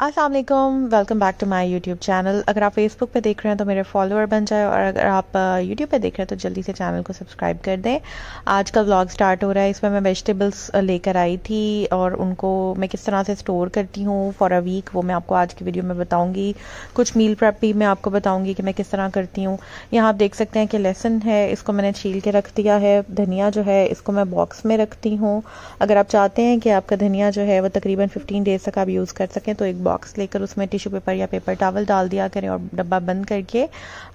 Aslam welcome back to my YouTube channel अगर आप Facebook पे देख रहे हैं तो मेरे फॉलोअर बन जाए और अगर आप यूट्यूब पे देख रहे हैं तो जल्दी से चैनल को सब्सक्राइब कर दें आज का ब्लॉग स्टार्ट हो रहा है इसमें मैं वेजिटेबल्स लेकर आई थी और उनको मैं किस तरह से स्टोर करती हूँ फॉर अ वीक वो मैं आपको आज की वीडियो में बताऊँगी कुछ मील प्रप भी मैं आपको बताऊँगी कि मैं किस तरह करती हूँ यहाँ आप देख सकते हैं कि लहसन है इसको मैंने छील के रख दिया है धनिया जो है इसको मैं बॉक्स में रखती हूँ अगर आप चाहते हैं कि आपका धनिया जो है वो तकरीबन फिफ्टीन डेज़ तक आप यूज़ कर सकें तो एक बॉक्स लेकर उसमें टिश्यू पेपर या पेपर टावल डाल दिया करें और डब्बा बंद करके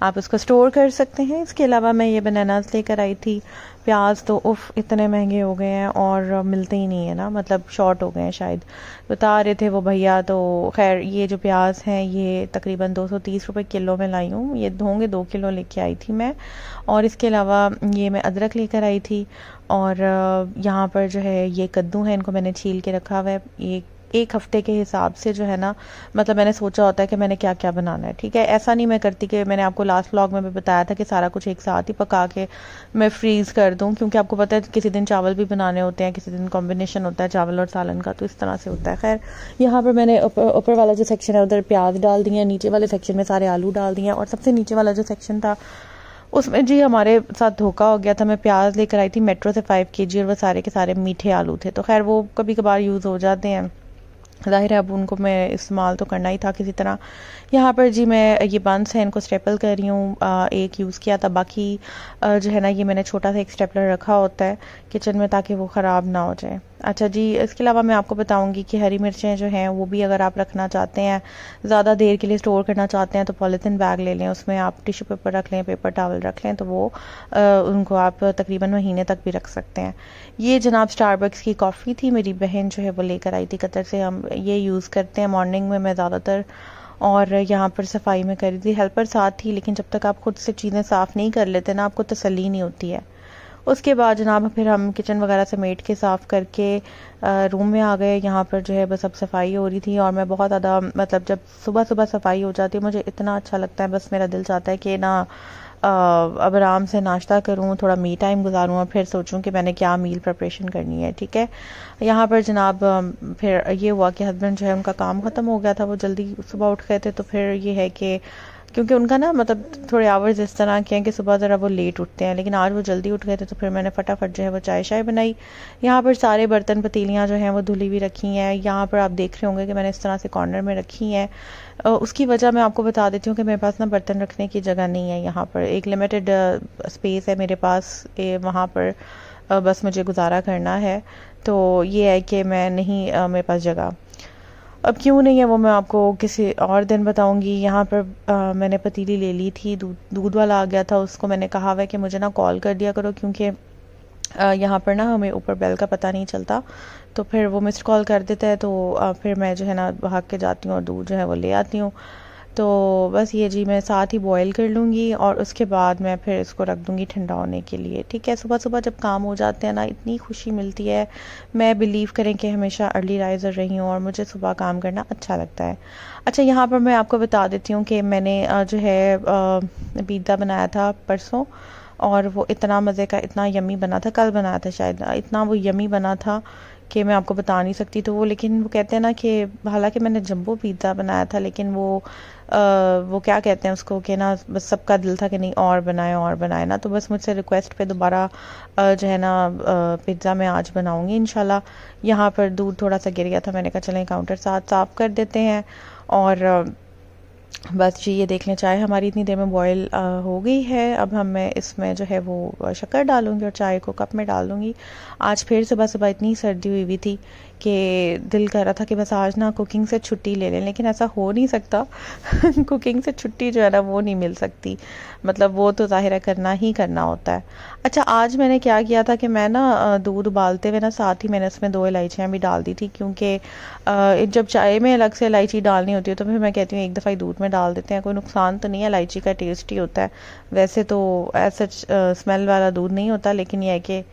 आप उसको स्टोर कर सकते हैं इसके अलावा मैं ये बनानाज लेकर आई थी प्याज तो उफ इतने महंगे हो गए हैं और मिलते ही नहीं है ना मतलब शॉर्ट हो गए हैं शायद बता रहे थे वो भैया तो खैर ये जो प्याज हैं ये तकरीबन दो सौ तीस किलो में लाई हूँ ये होंगे दो किलो लेके आई थी मैं और इसके अलावा ये मैं अदरक लेकर आई थी और यहाँ पर जो है ये कद्दू है इनको मैंने छील के रखा हुआ है ये एक हफ्ते के हिसाब से जो है ना मतलब मैंने सोचा होता है कि मैंने क्या क्या बनाना है ठीक है ऐसा नहीं मैं करती कि मैंने आपको लास्ट व्लॉग में भी बताया था कि सारा कुछ एक साथ ही पका के मैं फ्रीज़ कर दूं क्योंकि आपको पता है किसी दिन चावल भी बनाने होते हैं किसी दिन कॉम्बिनेशन होता है चावल और सालन का तो इस तरह से होता है खैर यहाँ पर मैंने ऊपर वाला जो सेक्शन है उधर प्याज डाल दिए नीचे वाले सेक्शन में सारे आलू डाल दिए और सबसे नीचे वाला जो सेक्शन था उसमें जी हमारे साथ धोखा हो गया था मैं प्याज लेकर आई थी मेट्रो से फाइव के जी और वो सारे के सारे मीठे आलू थे तो खैर वो कभी कभार यूज़ हो जाते हैं ज़ाहिर है अब उनको मैं इस्तेमाल तो करना ही था किसी तरह यहाँ पर जी मैं ये बंस हैं इनको स्टेपल कर रही हूँ एक यूज़ किया था बाकी जो है ना ये मैंने छोटा सा एक स्टेपलर रखा होता है किचन में ताकि वो ख़राब ना हो जाए अच्छा जी इसके अलावा मैं आपको बताऊंगी कि हरी मिर्चें जो हैं वो भी अगर आप रखना चाहते हैं ज़्यादा देर के लिए स्टोर करना चाहते हैं तो पॉलीथिन बैग ले लें उसमें आप टिश्यू पेपर रख लें पेपर टावल रख लें तो वो आ, उनको आप तकरीबन महीने तक भी रख सकते हैं ये जनाब स्टारबक्स की कॉफ़ी थी मेरी बहन जो है वो लेकर आई थी कतर से हम ये यूज़ करते हैं मॉर्निंग में मैं ज़्यादातर और यहाँ पर सफाई में करी थी हेल्पर साथ थी लेकिन जब तक आप खुद से चीज़ें साफ़ नहीं कर लेते ना आपको तसली नहीं होती है उसके बाद जनाब फिर हम किचन वगैरह समेट के साफ़ करके रूम में आ गए यहाँ पर जो है बस अब सफाई हो रही थी और मैं बहुत ज़्यादा मतलब जब सुबह सुबह सफाई हो जाती है मुझे इतना अच्छा लगता है बस मेरा दिल चाहता है कि ना अब आराम से नाश्ता करूँ थोड़ा मी टाइम गुजारूँ और फिर सोचूँ कि मैंने क्या मील प्रपरेशन करनी है ठीक है यहाँ पर जनाब फिर ये हुआ कि हस्बैंड जो है उनका काम ख़त्म हो गया था वो जल्दी सुबह उठ गए थे तो फिर ये है कि क्योंकि उनका ना मतलब थोड़े आवर्स इस तरह के हैं कि सुबह ज़रा वो लेट उठते हैं लेकिन आज वो जल्दी उठ गए थे तो फिर मैंने फटाफट जो है वो चाय शाय बनाई यहाँ पर सारे बर्तन पतीलियाँ जो हैं वो धुली हुई रखी हैं यहाँ पर आप देख रहे होंगे कि मैंने इस तरह से कॉर्नर में रखी हैं उसकी वजह मैं आपको बता देती हूँ कि मेरे पास ना बर्तन रखने की जगह नहीं है यहाँ पर एक लिमिटेड स्पेस है मेरे पास वहाँ पर बस मुझे गुजारा करना है तो ये है कि मैं नहीं मेरे पास जगह अब क्यों नहीं है वो मैं आपको किसी और दिन बताऊंगी यहाँ पर आ, मैंने पतीली ले ली थी दूध वाला आ गया था उसको मैंने कहा हुआ कि मुझे ना कॉल कर दिया करो क्योंकि यहाँ पर ना हमें ऊपर बेल का पता नहीं चलता तो फिर वो मिस कॉल कर देता है तो आ, फिर मैं जो है ना भाग के जाती हूँ और दूध जो है वो ले आती हूँ तो बस ये जी मैं साथ ही बॉईल कर लूँगी और उसके बाद मैं फिर इसको रख दूँगी ठंडा होने के लिए ठीक है सुबह सुबह जब काम हो जाते हैं ना इतनी खुशी मिलती है मैं बिलीव करें कि हमेशा अर्ली राइज़र रही हूँ और मुझे सुबह काम करना अच्छा लगता है अच्छा यहाँ पर मैं आपको बता देती हूँ कि मैंने जो है पिज़्ज़ा बनाया था परसों और वो इतना मज़े का इतना यमी बना था कल बनाया था शायद इतना वो यमी बना था कि मैं आपको बता नहीं सकती तो वो लेकिन वो कहते हैं ना कि हालांकि मैंने जम्बो पिज़्ज़ा बनाया था लेकिन वो आ, वो क्या कहते हैं उसको कि ना बस सबका दिल था कि नहीं और बनाए और बनाए ना तो बस मुझसे रिक्वेस्ट पे दोबारा जो है ना पिज़्ज़ा मैं आज बनाऊँगी इन यहाँ पर दूध थोड़ा सा गिर गया था मैंने कहा चलें काउंटर साथ साफ़ कर देते हैं और बस जी ये देख लें चाय हमारी इतनी देर में बॉयल हो गई है अब हम मैं इसमें जो है वो शक्कर डालूंगी और चाय को कप में डाल दूँगी आज फिर सुबह सुबह इतनी सर्दी हुई हुई थी कि दिल कर रहा था कि बस आज ना कुकिंग से छुट्टी ले लें लेकिन ऐसा हो नहीं सकता कुकिंग से छुट्टी जो है ना वो नहीं मिल सकती मतलब वो तो ज़ाहिर है करना ही करना होता है अच्छा आज मैंने क्या किया था कि मैं ना दूध उबालते हुए ना साथ ही मैंने इसमें दो इलायचियाँ भी डाल दी थी क्योंकि जब चाय में अलग से इलायची डालनी होती है तो फिर मैं कहती हूँ एक दफ़ा ही दूध में डाल देते हैं कोई नुकसान तो नहीं है इलायची का टेस्ट ही होता है वैसे तो ऐसा स्मेल वाला दूध नहीं होता लेकिन यह है कि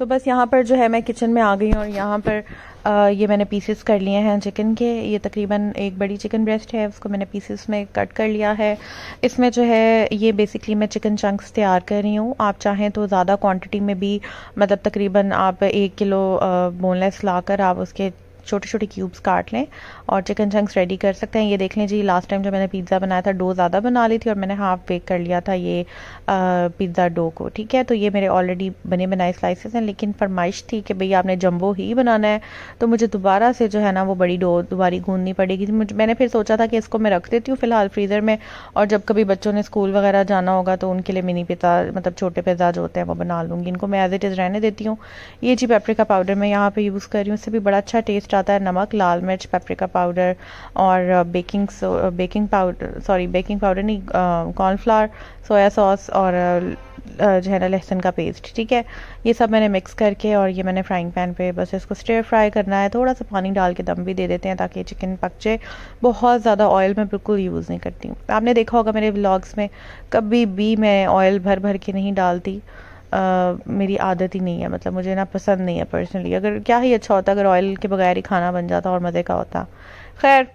तो बस यहाँ पर जो है मैं किचन में आ गई हूँ और यहाँ पर आ, ये मैंने पीसेस कर लिए हैं चिकन के ये तकरीबन एक बड़ी चिकन ब्रेस्ट है उसको मैंने पीसेस में कट कर लिया है इसमें जो है ये बेसिकली मैं चिकन चंक्स तैयार कर रही हूँ आप चाहें तो ज़्यादा क्वांटिटी में भी मतलब तकरीबन आप एक किलो बोनलेस लाकर आप उसके छोटे छोटे क्यूब्स काट लें और चिकन चंक्स रेडी कर सकते हैं ये देख लें जी लास्ट टाइम जब मैंने पिज़्ज़ा बनाया था डो ज़्यादा बना ली थी और मैंने हाफ बेक कर लिया था ये पिज़्ज़ा डो को ठीक है तो ये मेरे ऑलरेडी बने बनाए स्लाइसेस हैं लेकिन फरमाइश थी कि भई आपने जम्बो ही बनाना है तो मुझे दोबारा से जो है ना वो बड़ी डो दोबारी गूंदनी पड़ेगी मैंने फिर सोचा था कि इसको मैं रख देती हूँ फ़िलहाल फ्रीज़र में और जब कभी बच्चों ने स्कूल वगैरह जाना होगा तो उनके लिए मिनी पिज़्ज़ा मतलब छोटे पिज़्ज़ा जो होते हैं वो बना लूँगी इनको मैं एज इट इज़ रहने देती हूँ ये जी पेपरिका पाउडर मैं यहाँ पर यूज़ कर रही हूँ इससे भी बड़ा अच्छा टेस्ट जाता है नमक लाल मिर्च पेपरिका पाउडर और baking baking powder sorry baking powder नहीं कॉर्नफ्लावर सोया सॉस और uh, uh, जो है ना लहसुन का पेस्ट ठीक है ये सब मैंने मिक्स करके और ये मैंने फ्राइंग पैन पे बस इसको स्टेयर फ्राई करना है थोड़ा सा पानी डाल के दम भी दे देते हैं ताकि चिकन पक जाए बहुत ज़्यादा ऑयल मैं बिल्कुल यूज़ नहीं करती आपने देखा होगा मेरे व्लॉग्स में कभी भी मैं ऑयल भर भर के नहीं डालती मेरी आदत ही नहीं है मतलब मुझे ना पसंद नहीं है पर्सनली अगर क्या ही अच्छा होता अगर ऑयल के बगैर ही खाना बन जाता और मज़े का होता खैर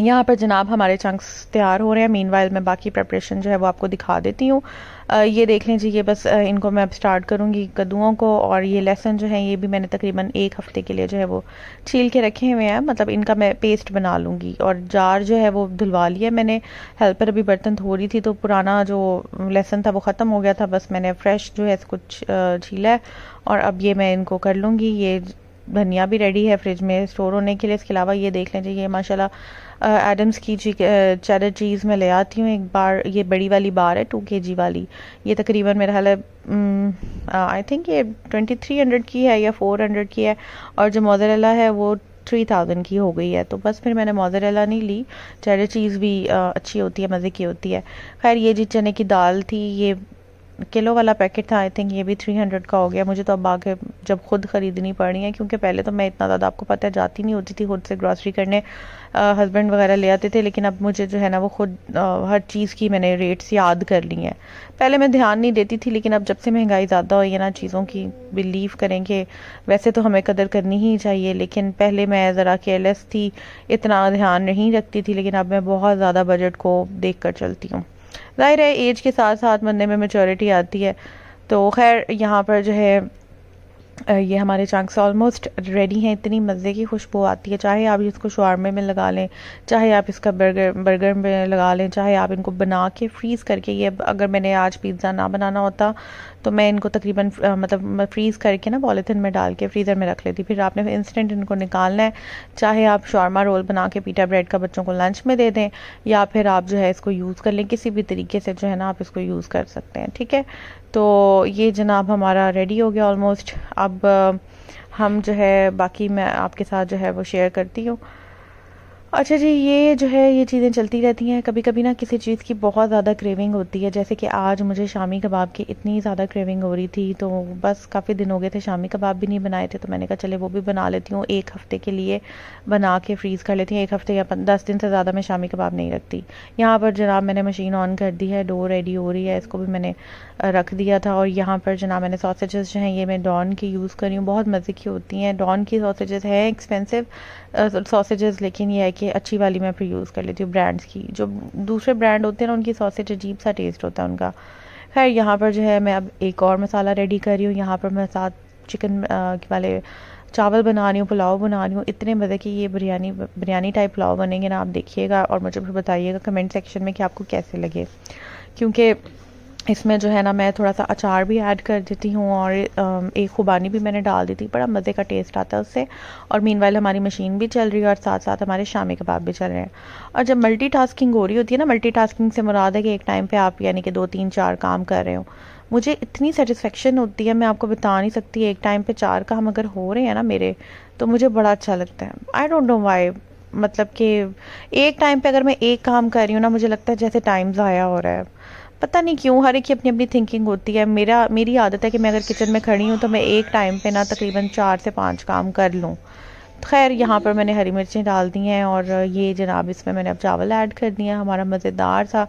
यहाँ पर जनाब हमारे चंक्स तैयार हो रहे हैं मीन मैं बाकी प्रेपरेशन जो है वो आपको दिखा देती हूँ ये देख लीजिए ये बस इनको मैं अब स्टार्ट करूँगी कद्दुओं को और ये लहसन जो है ये भी मैंने तकरीबन एक हफ़्ते के लिए जो है वो छील के रखे हुए हैं मतलब इनका मैं पेस्ट बना लूँगी और जार जो है वो धुलवा लिया मैंने हेल्पर अभी बर्तन धो रही थी तो पुराना जो लहसन था वो ख़त्म हो गया था बस मैंने फ्रेश जो है इसको छीला है और अब ये मैं इनको कर लूँगी ये धनिया भी रेडी है फ्रिज में स्टोर होने के लिए इसके अलावा ये देख लें ये माशाल्लाह एडम्स की जी चार चीज़ मैं ले आती हूँ एक बार ये बड़ी वाली बार है टू के जी वाली ये तकरीबन मेरा हाल है आई थिंक ये ट्वेंटी थ्री हंड्रेड की है या फोर हंड्रेड की है और जो मोजरेला है वो थ्री थाउजेंड की हो गई है तो बस फिर मैंने मोजरेला नहीं ली चार चीज़ भी अच्छी होती है मज़े की होती है खैर ये जी चने की दाल थी ये किलो वाला पैकेट था आई थिंक ये भी थ्री हंड्रेड का हो गया मुझे तो अब आगे जब खुद ख़रीदनी पड़ी है क्योंकि पहले तो मैं इतना ज़्यादा आपको पता है जाती नहीं होती थी खुद से ग्रॉसरी करने हस्बैंड वगैरह ले आते थे लेकिन अब मुझे जो है ना वो खुद आ, हर चीज़ की मैंने रेट्स याद कर ली हैं पहले मैं ध्यान नहीं देती थी लेकिन अब जब से महंगाई ज़्यादा हुई है ना चीज़ों की बिलीव करें कि वैसे तो हमें कदर करनी ही चाहिए लेकिन पहले मैं ज़रा केयरलेस थी इतना ध्यान नहीं रखती थी लेकिन अब मैं बहुत ज़्यादा बजट को देख कर चलती हूँ ज़ाहिर है एज के साथ साथ बंदे में मेचोरिटी आती है तो खैर यहाँ पर जो है ये हमारे चांक्स ऑलमोस्ट रेडी हैं इतनी मज़े की खुशबू आती है चाहे आप इसको शुरमे में लगा लें चाहे आप इसका बर्गर बर्गर में लगा लें चाहे आप इनको बना के फ्रीज़ करके ये अगर मैंने आज पिज़्ज़ा ना बनाना होता तो मैं इनको तकरीबन मतलब फ्रीज़ करके ना पॉलीथिन में डाल के फ्रीज़र में रख लेती फिर आपने इंस्टेंट इनको निकालना है चाहे आप शॉर्मा रोल बना के पीटा ब्रेड का बच्चों को लंच में दे दें या फिर आप जो है इसको यूज़ कर लें किसी भी तरीके से जो है ना आप इसको यूज़ कर सकते हैं ठीक है तो ये जनाब हमारा रेडी हो गया ऑलमोस्ट अब हम जो है बाकी मैं आपके साथ जो है वो शेयर करती हूँ अच्छा जी ये जो है ये चीज़ें चलती रहती हैं कभी कभी ना किसी चीज़ की बहुत ज़्यादा क्रेविंग होती है जैसे कि आज मुझे शामी कबाब की इतनी ज़्यादा क्रेविंग हो रही थी तो बस काफ़ी दिन हो गए थे शामी कबाब भी नहीं बनाए थे तो मैंने कहा चले वो भी बना लेती हूँ एक हफ़्ते के लिए बना के फ्रीज़ कर लेती हूँ एक हफ़्ते या दस दिन से ज़्यादा मैं शामी कबाब नहीं रखती यहाँ पर जनाब मैंने मशीन ऑन कर दी है डोर रेडी हो रही है इसको भी मैंने रख दिया था और यहाँ पर जना मैंने सॉसेजेस जो हैं ये मैं डॉन की यूज़ करी हूँ बहुत मज़े की होती हैं डॉन की सॉसेजेस हैं एक्सपेंसिव सॉसेजेस लेकिन ये है कि अच्छी वाली मैं फिर यूज़ कर लेती हूँ ब्रांड्स की जो दूसरे ब्रांड होते हैं ना उनकी सॉसेज अजीब सा टेस्ट होता है उनका खैर यहाँ पर जो है मैं अब एक और मसाला रेडी कर रही हूँ यहाँ पर मैं साथ चिकन वाले चावल बना रही हूँ पुलाव बना रही हूँ इतने मज़े की ये बिरयानी बिरयानी टाइप पुलाव बनेंगे ना आप देखिएगा और मुझे फिर बताइएगा कमेंट सेक्शन में कि आपको कैसे लगे क्योंकि इसमें जो है ना मैं थोड़ा सा अचार भी ऐड कर देती हूँ और एक खुबानी भी मैंने डाल दी थी बड़ा मज़े का टेस्ट आता है उससे और मीन हमारी मशीन भी चल रही है और साथ साथ हमारे शामी कबाब भी चल रहे हैं और जब मल्टी हो रही होती है ना मल्टी से मुराद है कि एक टाइम पर आप यानी कि दो तीन चार काम कर रहे हो मुझे इतनी सेटिस्फेक्शन होती है मैं आपको बता नहीं सकती एक टाइम पे चार काम अगर हो रहे हैं ना मेरे तो मुझे बड़ा अच्छा लगता है आई डोंट नो वाई मतलब कि एक टाइम पे अगर मैं एक काम कर रही हूँ ना मुझे लगता है जैसे टाइम ज़ाया हो रहा है पता नहीं क्यों हर एक की अपनी अपनी थिंकिंग होती है मेरा मेरी आदत है कि मैं अगर किचन में खड़ी हूँ तो मैं एक टाइम पे ना तकरीबन चार से पाँच काम कर लूँ खैर यहाँ पर मैंने हरी मिर्चें डाल दी हैं और ये जनाब इसमें मैंने अब चावल ऐड कर दिया हमारा मज़ेदार सा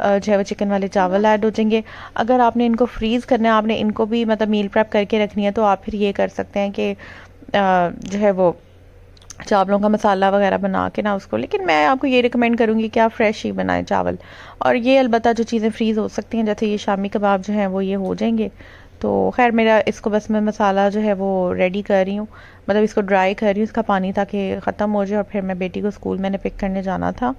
जो है वो चिकन वाले चावल ऐड हो जाएंगे अगर आपने इनको फ्रीज़ करना है आपने इनको भी मतलब मील प्रैप करके रखनी है तो आप फिर ये कर सकते हैं कि जो है वो चावलों का मसाला वगैरह बना के ना उसको लेकिन मैं आपको ये रिकमेंड करूँगी कि आप फ्रेश ही बनाएं चावल और ये अलबत्त जो चीज़ें फ्रीज़ हो सकती हैं जैसे ये शामी कबाब जो हैं वो ये हो जाएंगे तो खैर मेरा इसको बस मैं मसाला जो है वो रेडी कर रही हूँ मतलब इसको ड्राई कर रही हूँ इसका पानी ताकि ख़त्म हो जाए और फिर मैं बेटी को स्कूल मैंने पिक करने जाना था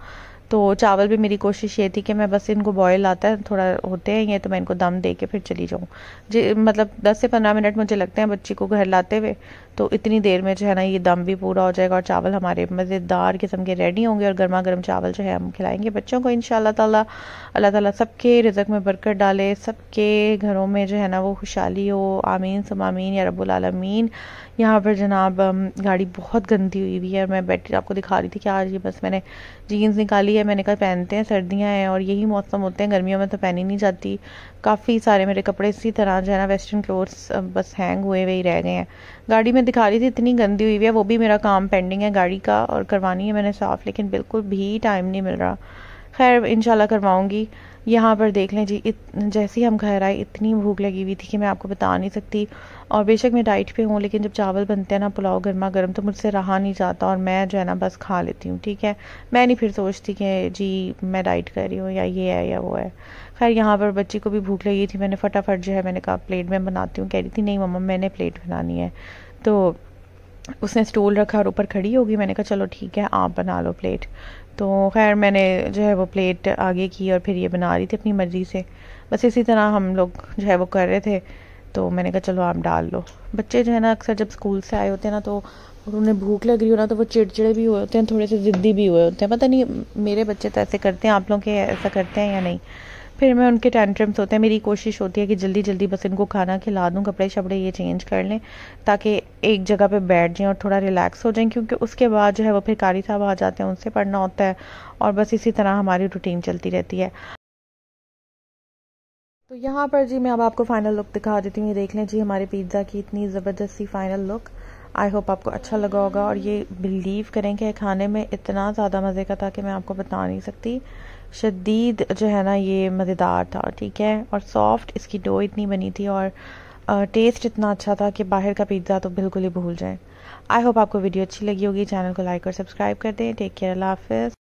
तो चावल भी मेरी कोशिश ये थी कि मैं बस इनको बॉयल आता है थोड़ा होते हैं ये तो मैं इनको दम दे के फिर चली जाऊँ जी मतलब दस से पंद्रह मिनट मुझे लगते हैं बच्ची को घर लाते हुए तो इतनी देर में जो है ना ये दम भी पूरा हो जाएगा और चावल हमारे मज़ेदार किस्म के रेडी होंगे और गर्मा गर्म चावल जो है हम खिलाएंगे बच्चों को इन ताला अल्लाह ताला सबके रिजक में बरकत डाले सबके घरों में जो है ना वो खुशहाली हो आमीन समामीन या रबालमीन यहाँ पर जनाब गाड़ी बहुत गंदी हुई हुई है मैं बैठी आपको दिखा रही थी कि आज ये बस मैंने जीन्स निकाली है मैंने कहा पहनते हैं सर्दियाँ हैं और यही मौसम होते हैं गर्मियों में तो पहनी नहीं जाती काफ़ी सारे मेरे कपड़े इसी तरह जो है ना वेस्टर्न क्लोथ्स बस हैंग हुए हुए ही रह गए हैं गाड़ी में दिखा रही थी इतनी गंदी हुई हुई है वो भी मेरा काम पेंडिंग है गाड़ी का और करवानी है मैंने साफ़ लेकिन बिल्कुल भी टाइम नहीं मिल रहा खैर इन करवाऊंगी यहाँ पर देख लें जी इत जैसे ही हम घर आए इतनी भूख लगी हुई थी कि मैं आपको बता नहीं सकती और बेशक मैं डाइट पे हूँ लेकिन जब चावल बनते हैं ना पुलाव गर्मा गर्म तो मुझसे रहा नहीं जाता और मैं जो है ना बस खा लेती हूँ ठीक है मैं नहीं फिर सोचती कि जी मैं डाइट कर रही हूँ या ये है या वो है खैर यहाँ पर बच्ची को भी भूख लगी थी मैंने फटाफट जो है मैंने कहा प्लेट में बनाती हूँ कह रही थी नहीं मम्मा मैंने प्लेट बनानी है तो उसने स्टूल रखा और ऊपर खड़ी होगी मैंने कहा चलो ठीक है आप बना लो प्लेट तो खैर मैंने जो है वो प्लेट आगे की और फिर ये बना रही थी अपनी मर्ज़ी से बस इसी तरह हम लोग जो है वो कर रहे थे तो मैंने कहा चलो आप डाल लो बच्चे जो है ना अक्सर जब स्कूल से आए होते हैं ना तो उन्हें भूख लग रही हो ना तो वो चिड़चिड़े भी हुए होते हैं थोड़े से ज़िद्दी भी हुए होते हैं पता नहीं मेरे बच्चे तो ऐसे करते हैं आप लोग के ऐसा करते हैं या नहीं फिर मैं उनके टेंट्रम्स होते हैं मेरी कोशिश होती है कि जल्दी जल्दी बस इनको खाना खिला दूँ कपड़े शपड़े ये चेंज कर लें ताकि एक जगह पे बैठ जाएं और थोड़ा रिलैक्स हो जाएं क्योंकि उसके बाद जो है वो फिर कारी साहब आ जाते हैं उनसे पढ़ना होता है और बस इसी तरह हमारी रूटीन चलती रहती है तो यहाँ पर जी मैं अब आपको फाइनल लुक दिखा देती हूँ ये देख लें जी हमारे पिज़्ज़ा की इतनी ज़बरदस्ती फाइनल लुक आई होप आपको अच्छा लगा होगा और ये बिलीव करें कि खाने में इतना ज़्यादा मज़े का था कि मैं आपको बता नहीं सकती शदीद जो है ना ये मज़ेदार था ठीक है और सॉफ्ट इसकी डो इतनी बनी थी और टेस्ट इतना अच्छा था कि बाहर का पिज़्ज़ा तो बिल्कुल ही भूल जाए आई होप आपको वीडियो अच्छी लगी होगी चैनल को लाइक और सब्सक्राइब कर दें टेक केयर अल्लाह हाफिज़